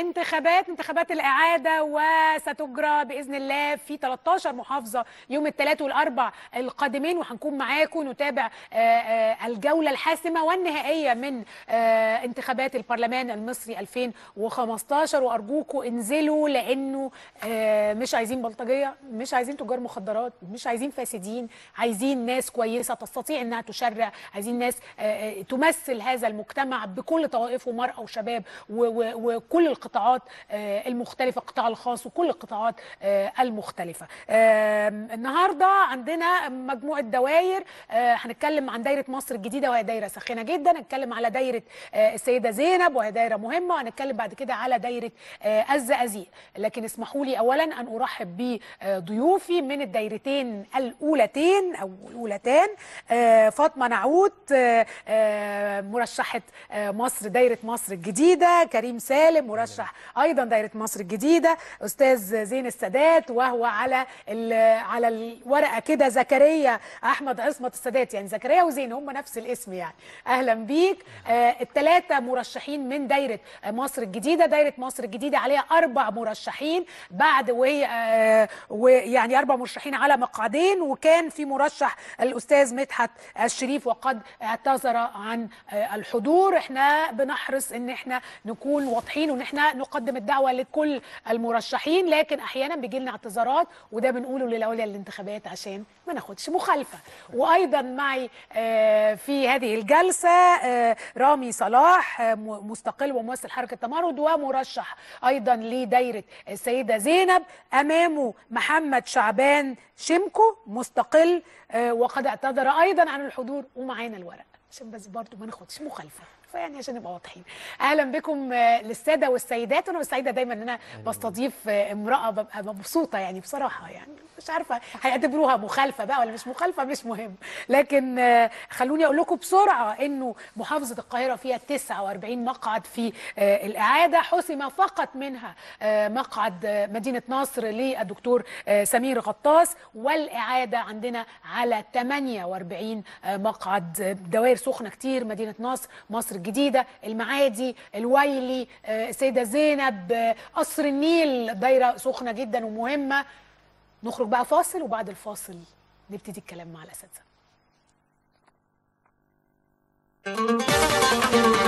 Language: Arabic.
انتخابات انتخابات الإعادة وستجرى بإذن الله في 13 محافظة يوم الثلاث والأربع القادمين وهنكون معاكم نتابع آه، آه، الجولة الحاسمة والنهائية من آه، انتخابات البرلمان المصري 2015 وأرجوكم انزلوا لأنه مش عايزين بلطجية مش عايزين تجار مخدرات مش عايزين فاسدين عايزين ناس كويسة تستطيع أنها تشرع عايزين ناس تمثل هذا المجتمع بكل طوائفه مرأة وشباب وكل القطاعات القطاعات آه، المختلفه القطاع الخاص وكل القطاعات آه، المختلفه النهارده عندنا مجموعه دوائر آه، هنتكلم عن دايره مصر الجديده وهي دايره ساخنه جدا هنتكلم على دايره السيده زينب وهي دايره مهمه وهنتكلم بعد كده على دايره الزقازيق لكن اسمحوا لي اولا ان ارحب بضيوفي من الدايرتين الاولتين او الاولتان فاطمه نعوت مرشحه مصر دايره مصر الجديده كريم سالم مرشح ترشح ايضا دايره مصر الجديده استاذ زين السادات وهو على على الورقه كده زكريا احمد عصمت السادات يعني زكريا وزين هم نفس الاسم يعني اهلا بيك آه الثلاثه مرشحين من دايره مصر الجديده دايره مصر الجديده عليها اربع مرشحين بعد وهي آه ويعني اربع مرشحين على مقعدين وكان في مرشح الاستاذ مدحت الشريف وقد اعتذر عن آه، الحضور احنا بنحرص ان احنا نكون واضحين وان احنا نقدم الدعوه لكل المرشحين لكن احيانا بيجي لنا اعتذارات وده بنقوله للاولياء الانتخابات عشان ما ناخدش مخالفه وايضا معي آه، في هذه الجلسه آه، رامي صلاح آه، مستقل وممثل حركه تمرد ومرشح ايضا لدايره السيده زينب امامه محمد شعبان شمكو مستقل وقد اعتذر ايضا عن الحضور ومعانا الورق عشان بس برضه ما ناخدش مخالفه فيعني عشان نبقى واضحين اهلا بكم آه، للساده والسيدات وانا سعيده دايما ان انا بستضيف آه، امراه ببقى مبسوطه يعني بصراحه يعني مش عارفه هيعتبروها مخالفه بقى ولا مش مخالفه مش مهم لكن آه، خلوني اقول لكم بسرعه انه محافظه القاهره فيها 49 مقعد في الاعاده حسم فقط منها مقعد مدينه نصر للدكتور سمير غطاس والاعاده عندنا على 48 مقعد دوائر سخنه كتير مدينه نصر مصر الجديده المعادي الويلي آه، السيده زينب آه، قصر النيل دايره سخنه جدا ومهمه نخرج بقى فاصل وبعد الفاصل نبتدي الكلام مع الاساتذه